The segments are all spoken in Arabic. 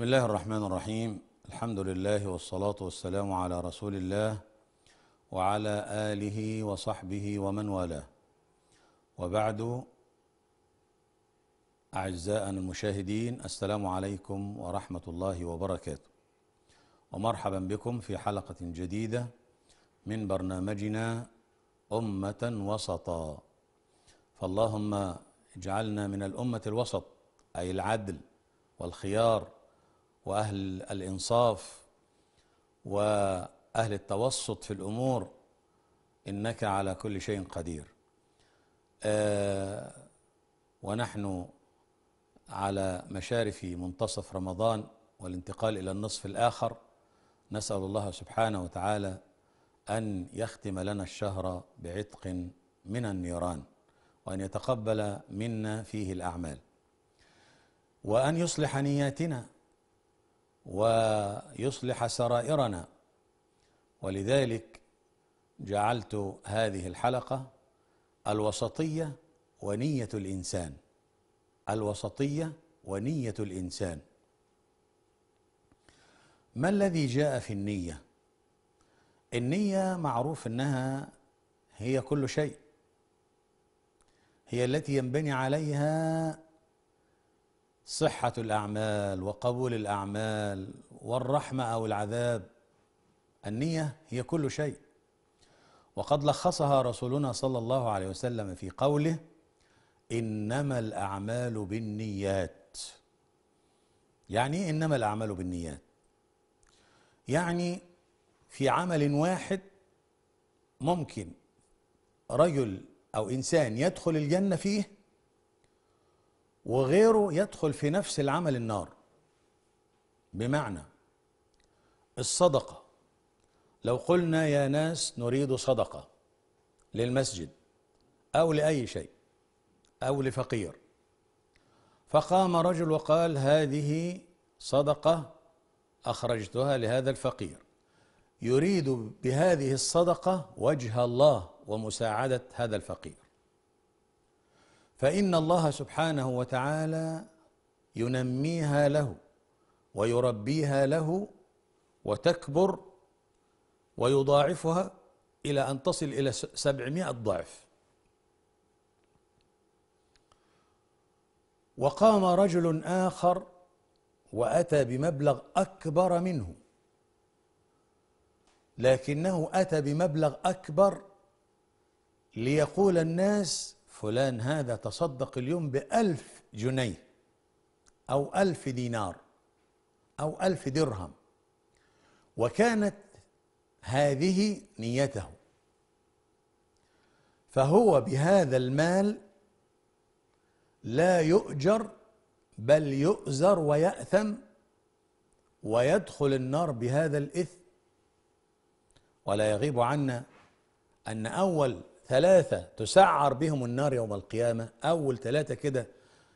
بسم الله الرحمن الرحيم الحمد لله والصلاة والسلام على رسول الله وعلى آله وصحبه ومن والاه وبعد أعزائنا المشاهدين السلام عليكم ورحمة الله وبركاته ومرحبا بكم في حلقة جديدة من برنامجنا أمة وسطا فاللهم اجعلنا من الأمة الوسط أي العدل والخيار واهل الانصاف واهل التوسط في الامور انك على كل شيء قدير آه، ونحن على مشارف منتصف رمضان والانتقال الى النصف الاخر نسال الله سبحانه وتعالى ان يختم لنا الشهر بعتق من النيران وان يتقبل منا فيه الاعمال وان يصلح نياتنا ويصلح سرائرنا ولذلك جعلت هذه الحلقه الوسطيه ونيه الانسان الوسطيه ونيه الانسان ما الذي جاء في النيه النيه معروف انها هي كل شيء هي التي ينبني عليها صحة الأعمال وقبول الأعمال والرحمة أو العذاب النية هي كل شيء وقد لخصها رسولنا صلى الله عليه وسلم في قوله إنما الأعمال بالنيات يعني إيه إنما الأعمال بالنيات يعني في عمل واحد ممكن رجل أو إنسان يدخل الجنة فيه وغيره يدخل في نفس العمل النار بمعنى الصدقة لو قلنا يا ناس نريد صدقة للمسجد أو لأي شيء أو لفقير فقام رجل وقال هذه صدقة أخرجتها لهذا الفقير يريد بهذه الصدقة وجه الله ومساعدة هذا الفقير فإن الله سبحانه وتعالى ينميها له ويربيها له وتكبر ويضاعفها إلى أن تصل إلى سبعمائة ضعف وقام رجل آخر وأتى بمبلغ أكبر منه لكنه أتى بمبلغ أكبر ليقول الناس فلان هذا تصدق اليوم بألف جنيه أو ألف دينار أو ألف درهم وكانت هذه نيته فهو بهذا المال لا يؤجر بل يؤزر ويأثم ويدخل النار بهذا الإثم ولا يغيب عنا أن أول ثلاثة تسعر بهم النار يوم القيامة أول ثلاثة كده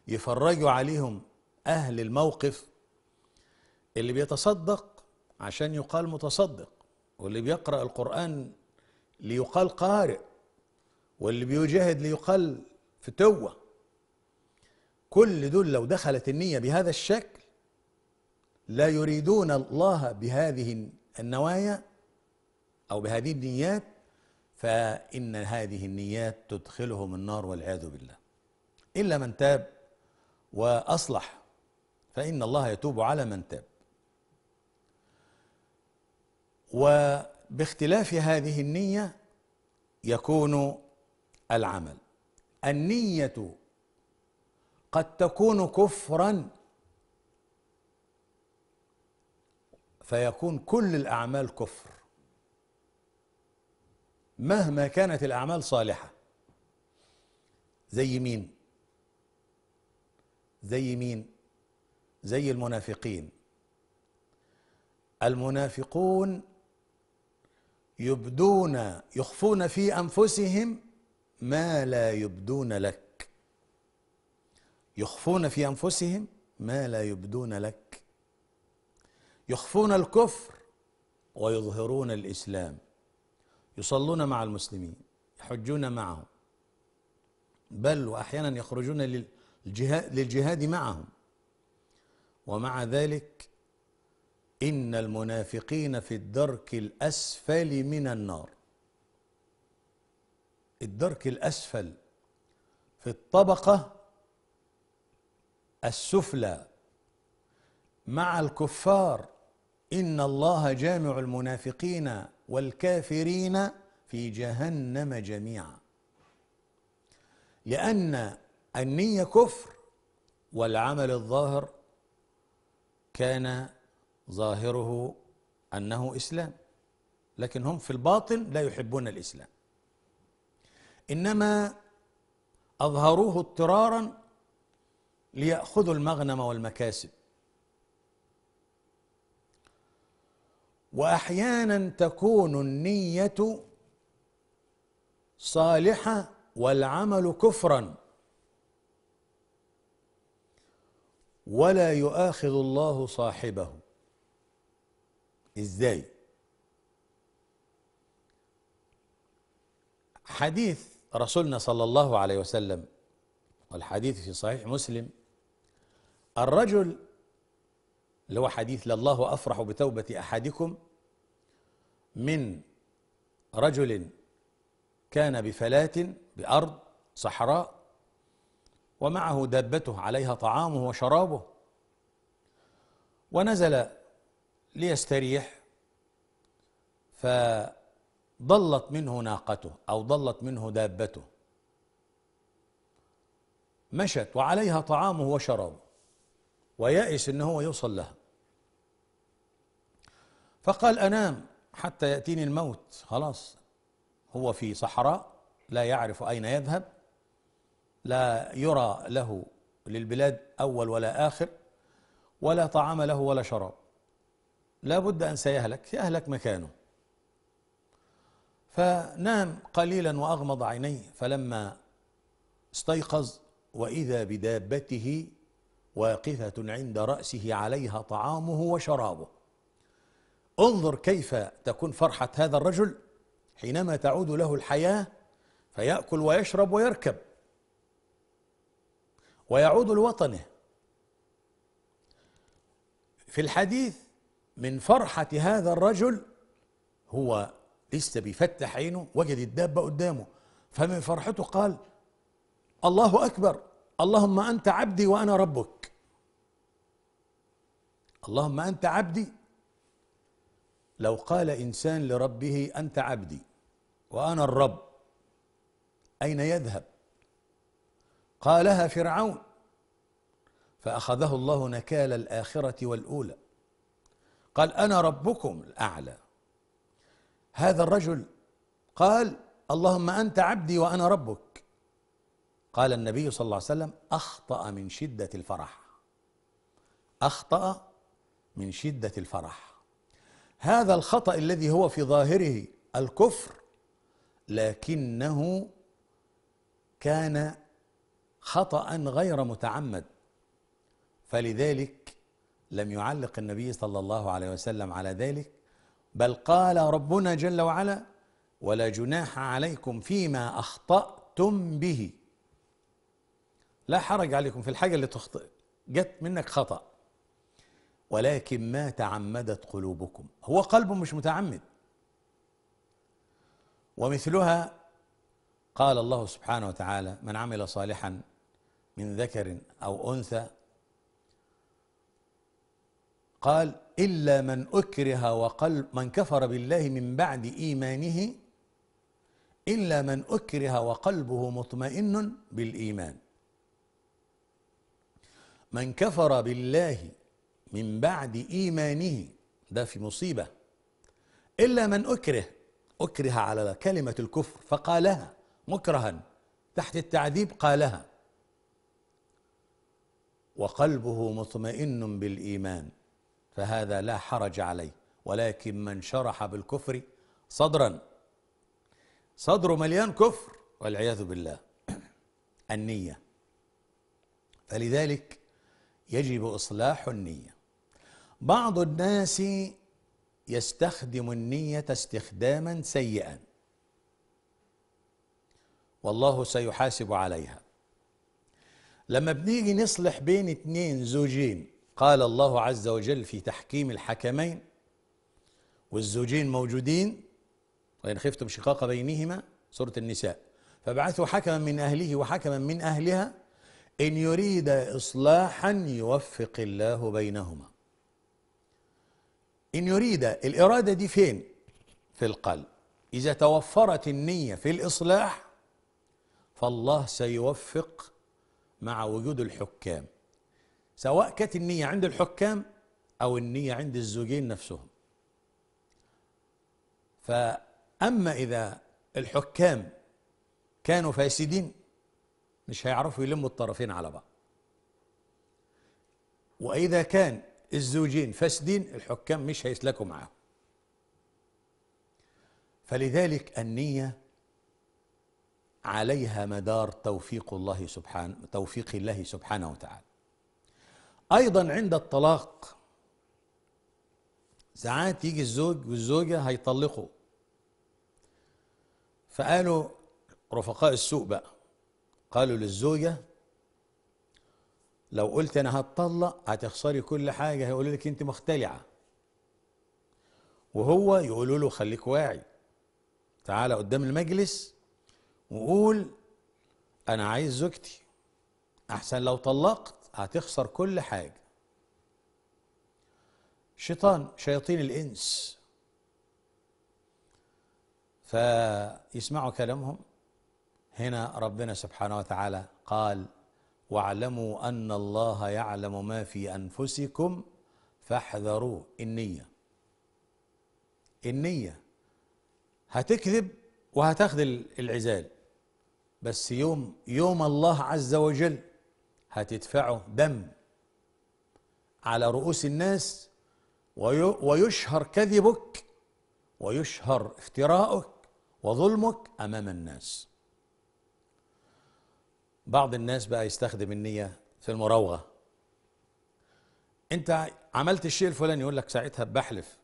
يفرجوا عليهم أهل الموقف اللي بيتصدق عشان يقال متصدق واللي بيقرأ القرآن ليقال قارئ واللي بيجاهد ليقال فتوة كل دول لو دخلت النية بهذا الشكل لا يريدون الله بهذه النوايا أو بهذه النيات فإن هذه النيات تدخلهم النار والعياذ بالله إلا من تاب وأصلح فإن الله يتوب على من تاب وباختلاف هذه النية يكون العمل النية قد تكون كفرا فيكون كل الأعمال كفر مهما كانت الأعمال صالحة زي مين؟ زي مين؟ زي المنافقين المنافقون يبدون يخفون في أنفسهم ما لا يبدون لك يخفون في أنفسهم ما لا يبدون لك يخفون الكفر ويظهرون الإسلام يصلون مع المسلمين يحجون معهم بل وأحيانا يخرجون للجهاد, معهم ومع ذلك إن المنافقين في الدرك الأسفل من النار الدرك الأسفل في الطبقة السفلى مع الكفار إن الله جامع المنافقين والكافرين في جهنم جميعا لأن النية كفر والعمل الظاهر كان ظاهره أنه إسلام لكن هم في الباطن لا يحبون الإسلام إنما أظهروه اضطرارا ليأخذوا المغنم والمكاسب واحيانا تكون النيه صالحه والعمل كفرا ولا يؤاخذ الله صاحبه ازاي حديث رسولنا صلى الله عليه وسلم والحديث في صحيح مسلم الرجل اللي هو حديث لله أفرح بتوبة أحدكم من رجل كان بفلاة بأرض صحراء ومعه دابته عليها طعامه وشرابه ونزل ليستريح فضلت منه ناقته أو ضلت منه دابته مشت وعليها طعامه وشرابه ويأس إن هو يوصل لها فقال أنام حتى يأتيني الموت خلاص هو في صحراء لا يعرف أين يذهب لا يرى له للبلاد أول ولا آخر ولا طعام له ولا شراب لا بد أن سيهلك يهلك مكانه فنام قليلا وأغمض عينيه فلما استيقظ وإذا بدابته واقفة عند رأسه عليها طعامه وشرابه انظر كيف تكون فرحة هذا الرجل حينما تعود له الحياة فيأكل ويشرب ويركب ويعود لوطنه في الحديث من فرحة هذا الرجل هو لسه بيفتح عينه وجد الدابة قدامه فمن فرحته قال الله أكبر اللهم انت عبدي وانا ربك اللهم انت عبدي لو قال انسان لربه انت عبدي وانا الرب اين يذهب قالها فرعون فاخذه الله نكال الاخره والاولى قال انا ربكم الاعلى هذا الرجل قال اللهم انت عبدي وانا ربك قال النبي صلى الله عليه وسلم أخطأ من شدة الفرح أخطأ من شدة الفرح هذا الخطأ الذي هو في ظاهره الكفر لكنه كان خطأ غير متعمد فلذلك لم يعلق النبي صلى الله عليه وسلم على ذلك بل قال ربنا جل وعلا ولا جناح عليكم فيما أخطأتم به لا حرج عليكم في الحاجة اللي تخطئ جت منك خطأ ولكن ما تعمدت قلوبكم هو قلبه مش متعمد ومثلها قال الله سبحانه وتعالى من عمل صالحا من ذكر أو أنثى قال إلا من أكره وقلب من كفر بالله من بعد إيمانه إلا من أكره وقلبه مطمئن بالإيمان من كفر بالله من بعد إيمانه ده في مصيبة إلا من أكره أكره على كلمة الكفر فقالها مكرها تحت التعذيب قالها وقلبه مطمئن بالإيمان فهذا لا حرج عليه ولكن من شرح بالكفر صدرا صدره مليان كفر والعياذ بالله النية فلذلك يجب اصلاح النيه بعض الناس يستخدم النيه استخداما سيئا والله سيحاسب عليها لما بنيجي نصلح بين اثنين زوجين قال الله عز وجل في تحكيم الحكمين والزوجين موجودين وإن خفتم شقاق بينهما سورة النساء فابعثوا حكما من أهله وحكما من أهلها إن يريد إصلاحا يوفق الله بينهما إن يريد الإرادة دي فين؟ في القلب إذا توفرت النية في الإصلاح فالله سيوفق مع وجود الحكام سواء كانت النية عند الحكام أو النية عند الزوجين نفسهم فأما إذا الحكام كانوا فاسدين مش هيعرفوا يلموا الطرفين على بعض وإذا كان الزوجين فاسدين الحكام مش هيسلكوا معاهم فلذلك النية عليها مدار توفيق الله سبحانه توفيق الله سبحانه وتعالى أيضا عند الطلاق ساعات يجي الزوج والزوجة هيطلقوا فقالوا رفقاء السوق بقى قالوا للزوجة لو قلت أنا هتطلق هتخسري كل حاجة هيقولوا لك أنت مختلعة وهو يقولوا له خليك واعي تعال قدام المجلس وقول أنا عايز زوجتي أحسن لو طلقت هتخسر كل حاجة شيطان شياطين الإنس فيسمعوا كلامهم هنا ربنا سبحانه وتعالى قال واعلموا أن الله يعلم ما في أنفسكم فاحذروا النية النية هتكذب وهتاخذ العزال بس يوم يوم الله عز وجل هتدفعه دم على رؤوس الناس ويشهر كذبك ويشهر افتراؤك وظلمك امام الناس بعض الناس بقى يستخدم النية في المراوغة انت عملت الشيء الفلاني يقول لك ساعتها بحلف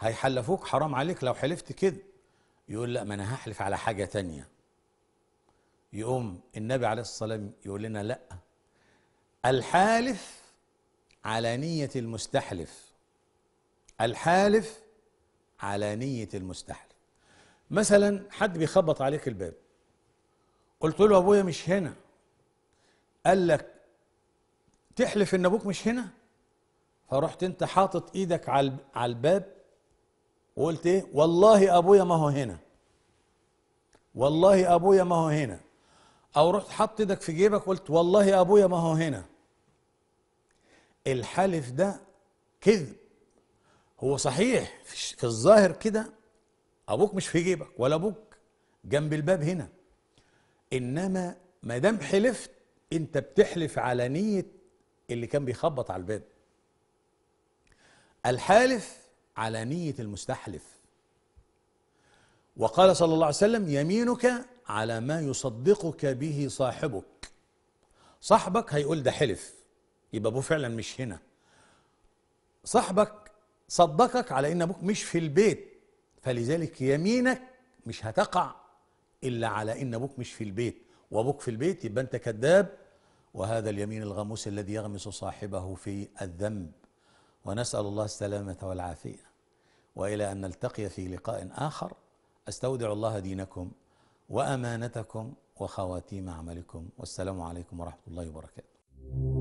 هيحلفوك حرام عليك لو حلفت كده يقول لا ما انا هحلف على حاجة تانية يقوم النبي عليه الصلاة والسلام يقول لنا لا الحالف على نية المستحلف الحالف على نية المستحلف مثلا حد بيخبط عليك الباب قلت له ابويا مش هنا قال لك تحلف ان ابوك مش هنا فرحت انت حاطط ايدك على على الباب وقلت ايه والله ابويا ما هو هنا والله ابويا ما هو هنا او رحت حاطط ايدك في جيبك قلت والله ابويا ما هو هنا الحلف ده كذب هو صحيح في الظاهر كده ابوك مش في جيبك ولا ابوك جنب الباب هنا انما ما دام حلفت انت بتحلف على نيه اللي كان بيخبط على الباب الحالف على نيه المستحلف وقال صلى الله عليه وسلم يمينك على ما يصدقك به صاحبك صاحبك هيقول ده حلف يبقى ابوه فعلا مش هنا صاحبك صدقك على ان ابوك مش في البيت فلذلك يمينك مش هتقع إلا على إن أبوك مش في البيت وأبوك في البيت يبقى أنت كذاب وهذا اليمين الغموس الذي يغمس صاحبه في الذنب ونسأل الله السلامة والعافية وإلى أن نلتقي في لقاء آخر أستودع الله دينكم وأمانتكم وخواتيم عملكم والسلام عليكم ورحمة الله وبركاته